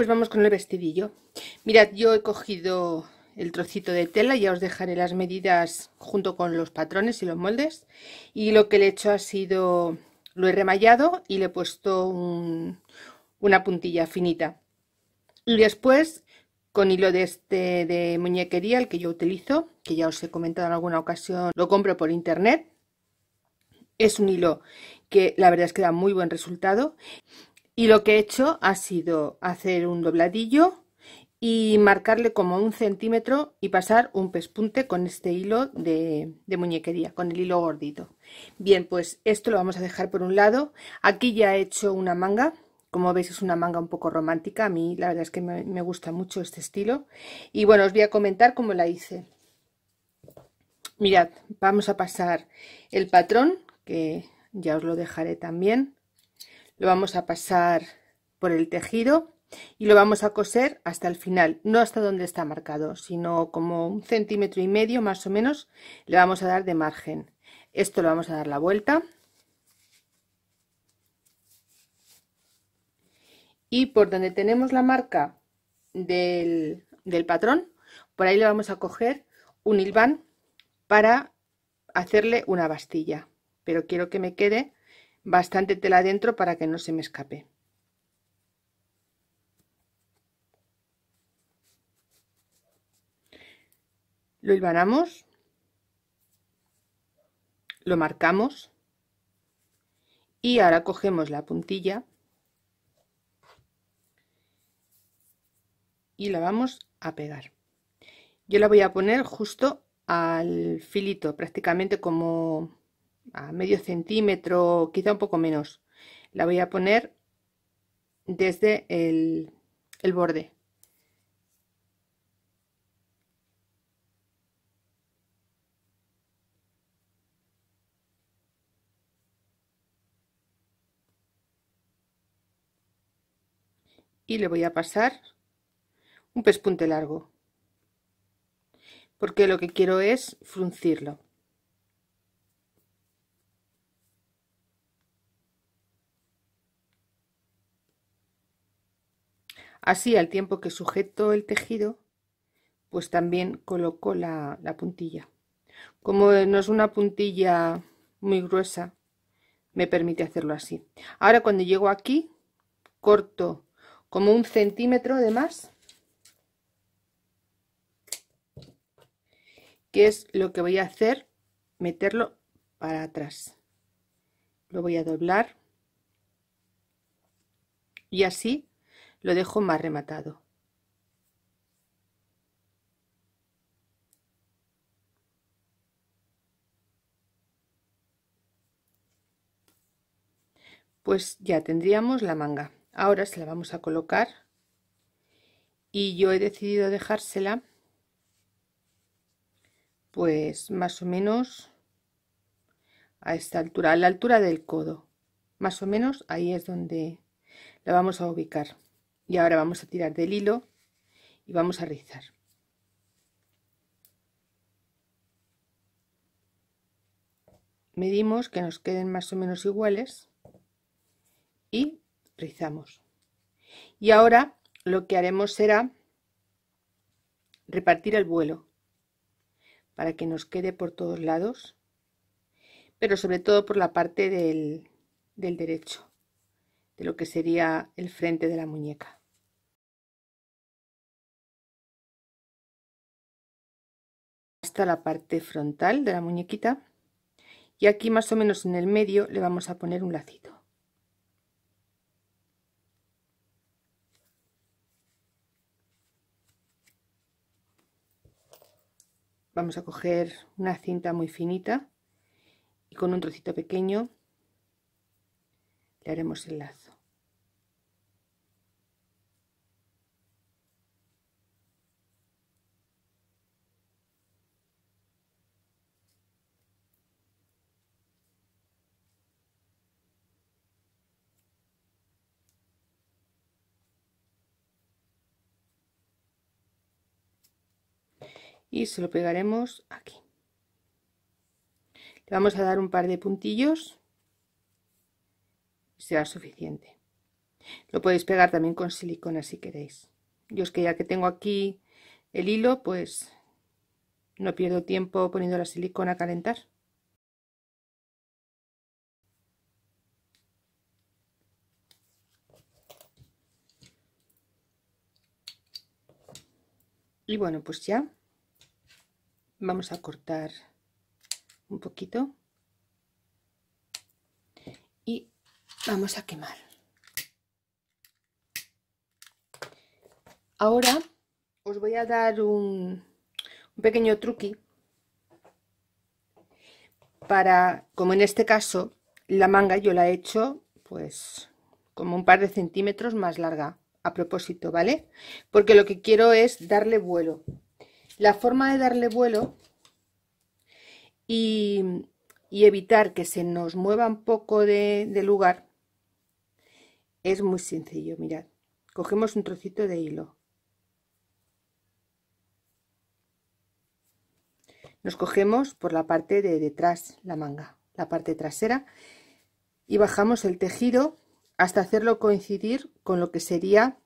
pues vamos con el vestidillo. Mirad, yo he cogido el trocito de tela, ya os dejaré las medidas junto con los patrones y los moldes. Y lo que le he hecho ha sido, lo he remallado y le he puesto una puntilla finita. Y después, con hilo de este de muñequería, el que yo utilizo, que ya os he comentado en alguna ocasión, lo compro por internet. Es un hilo que la verdad es que da muy buen resultado y lo que he hecho ha sido hacer un dobladillo y marcarle como un centímetro y pasar un pespunte con este hilo de, muñequería, con el hilo gordito. Bien, pues esto lo vamos a dejar por un lado. Aquí ya he hecho una manga. Como veis es una manga un poco romántica, a mí la verdad es que me, me gusta mucho este estilo. Y bueno, os voy a comentar cómo la hice. Mirad, vamos a pasar el patrón, que ya os lo dejaré también lo vamos a pasar por el tejido y lo vamos a coser hasta el final, no hasta donde está marcado, sino como un centímetro y medio más o menos le vamos a dar de margen. Esto lo vamos a dar la vuelta y por donde tenemos la marca del, del patrón, por ahí le vamos a coger un hilván para hacerle una bastilla, pero quiero que me quede bastante tela dentro para que no se me escape. Lo hilvanamos, lo marcamos y ahora cogemos la puntilla y la vamos a pegar. Yo la voy a poner justo al filito, prácticamente como a medio centímetro, quizá un poco menos. La voy a poner desde el, el borde. y le voy a pasar un pespunte largo porque lo que quiero es fruncirlo Así, al tiempo que sujeto el tejido, pues también coloco la, puntilla. Como no es una puntilla muy gruesa, me permite hacerlo así. Ahora cuando llego aquí, corto como un centímetro de más, que es lo que voy a hacer, meterlo para atrás. Lo voy a doblar y así lo dejo más rematado. Pues ya tendríamos la manga. Ahora se la vamos a colocar y yo he decidido dejársela pues más o menos a esta altura, a la altura del codo. Más o menos ahí es donde la vamos a ubicar y ahora vamos a tirar del hilo y vamos a rizar medimos que nos queden más o menos iguales y rizamos y ahora lo que haremos será repartir el vuelo para que nos quede por todos lados pero sobre todo por la parte del, del derecho de lo que sería el frente de la muñeca hasta la parte frontal de la muñequita y aquí más o menos en el medio le vamos a poner un lacito vamos a coger una cinta muy finita y con un trocito pequeño le haremos el lazo y se lo pegaremos aquí. Le vamos a dar un par de puntillos será suficiente. Lo podéis pegar también con silicona si queréis. Yo es que ya que tengo aquí el hilo, pues no pierdo tiempo poniendo la silicona a calentar. Y bueno, pues ya vamos a cortar un poquito y vamos a quemar ahora os voy a dar un, pequeño truqui para como en este caso la manga yo la he hecho pues como un par de centímetros más larga a propósito vale porque lo que quiero es darle vuelo la forma de darle vuelo y, evitar que se nos mueva un poco de, de lugar es muy sencillo, mirad. Cogemos un trocito de hilo. Nos cogemos por la parte de detrás, la manga, la parte trasera, y bajamos el tejido hasta hacerlo coincidir con lo que sería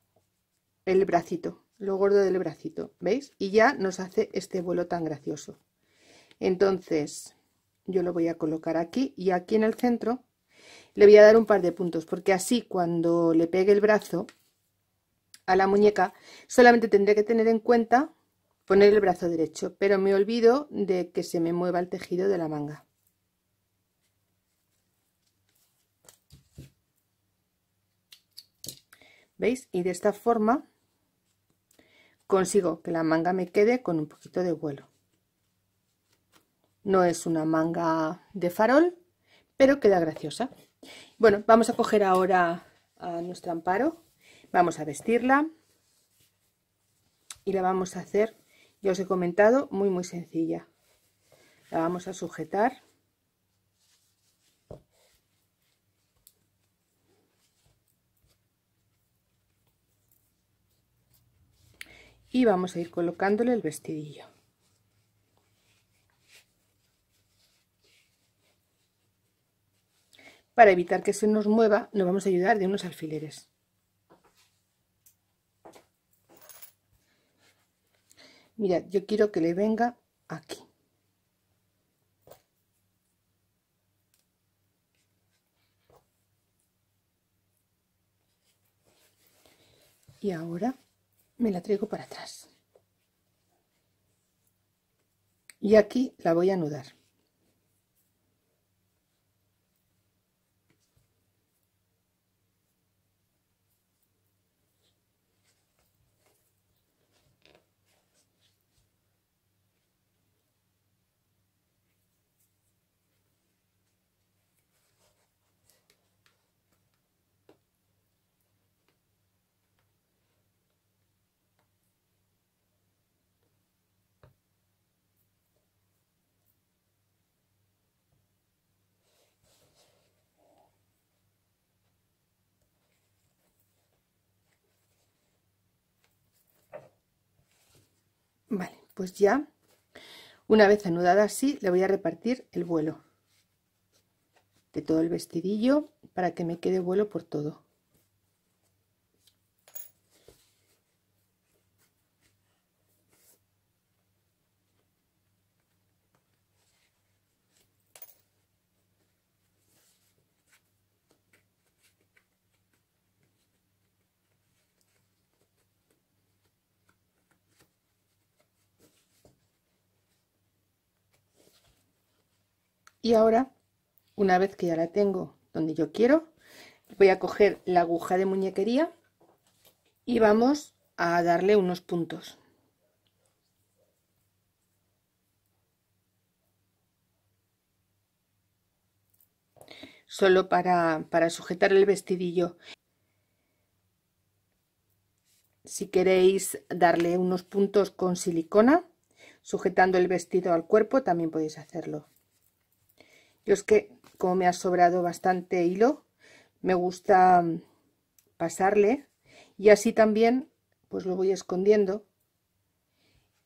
el bracito lo gordo del bracito, ¿veis? Y ya nos hace este vuelo tan gracioso. Entonces, yo lo voy a colocar aquí y aquí en el centro le voy a dar un par de puntos, porque así cuando le pegue el brazo a la muñeca, solamente tendré que tener en cuenta poner el brazo derecho, pero me olvido de que se me mueva el tejido de la manga. ¿Veis? Y de esta forma consigo que la manga me quede con un poquito de vuelo. No es una manga de farol, pero queda graciosa. Bueno, vamos a coger ahora a nuestro amparo, vamos a vestirla y la vamos a hacer, ya os he comentado, muy muy sencilla. La vamos a sujetar y vamos a ir colocándole el vestidillo para evitar que se nos mueva nos vamos a ayudar de unos alfileres mirad yo quiero que le venga aquí y ahora me la traigo para atrás. Y aquí la voy a anudar. Vale, pues ya, una vez anudada así, le voy a repartir el vuelo de todo el vestidillo para que me quede vuelo por todo. Y ahora, una vez que ya la tengo donde yo quiero, voy a coger la aguja de muñequería y vamos a darle unos puntos. Solo para, para sujetar el vestidillo. Si queréis darle unos puntos con silicona, sujetando el vestido al cuerpo, también podéis hacerlo. Yo es que, como me ha sobrado bastante hilo, me gusta mm, pasarle y así también pues lo voy escondiendo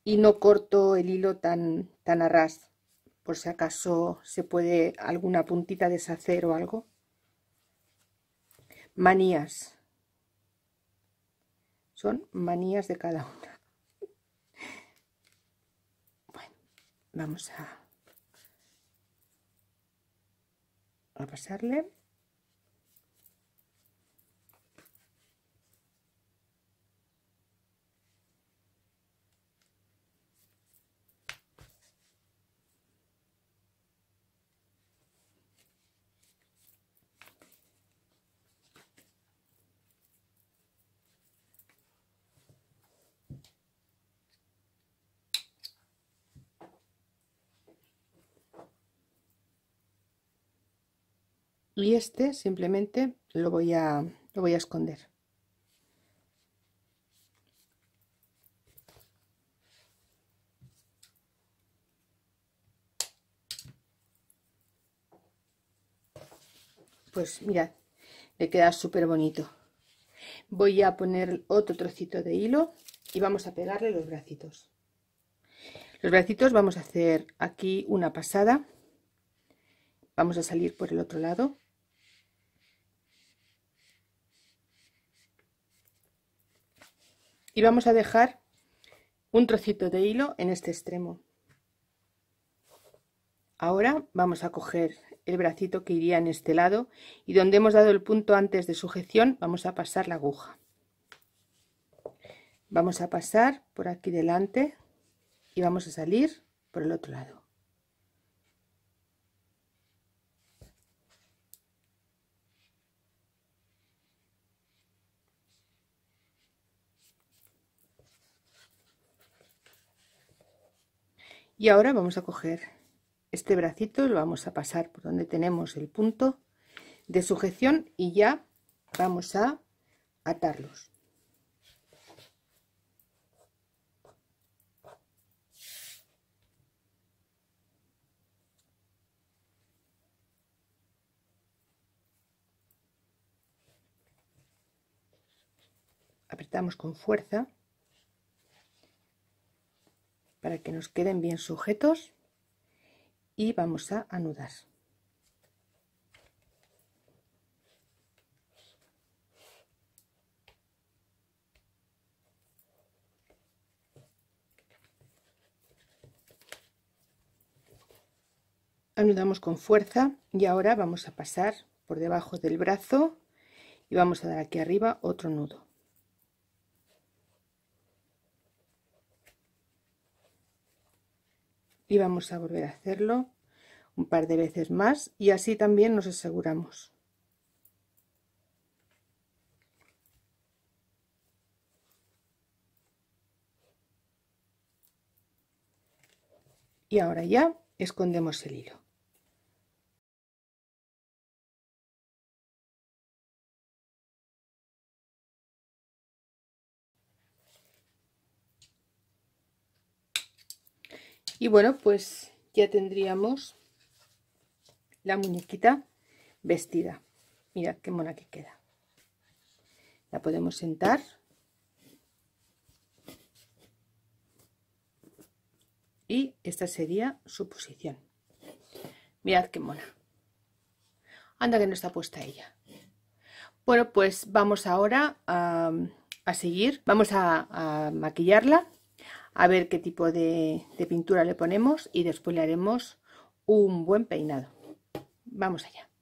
y no corto el hilo tan, tan a ras, por si acaso se puede alguna puntita deshacer o algo. Manías. Son manías de cada una. Bueno, vamos a... a pasarle y este simplemente lo voy a, lo voy a esconder pues mirad le queda súper bonito voy a poner otro trocito de hilo y vamos a pegarle los bracitos los bracitos vamos a hacer aquí una pasada vamos a salir por el otro lado y vamos a dejar un trocito de hilo en este extremo ahora vamos a coger el bracito que iría en este lado y donde hemos dado el punto antes de sujeción vamos a pasar la aguja vamos a pasar por aquí delante y vamos a salir por el otro lado y ahora vamos a coger este bracito lo vamos a pasar por donde tenemos el punto de sujeción y ya vamos a atarlos apretamos con fuerza para que nos queden bien sujetos y vamos a anudar. Anudamos con fuerza y ahora vamos a pasar por debajo del brazo y vamos a dar aquí arriba otro nudo. y vamos a volver a hacerlo un par de veces más y así también nos aseguramos y ahora ya escondemos el hilo Y bueno, pues ya tendríamos la muñequita vestida. Mirad qué mona que queda. La podemos sentar. Y esta sería su posición. Mirad qué mona. Anda que no está puesta ella. Bueno, pues vamos ahora a, seguir. Vamos a maquillarla a ver qué tipo de, pintura le ponemos y después le haremos un buen peinado. Vamos allá.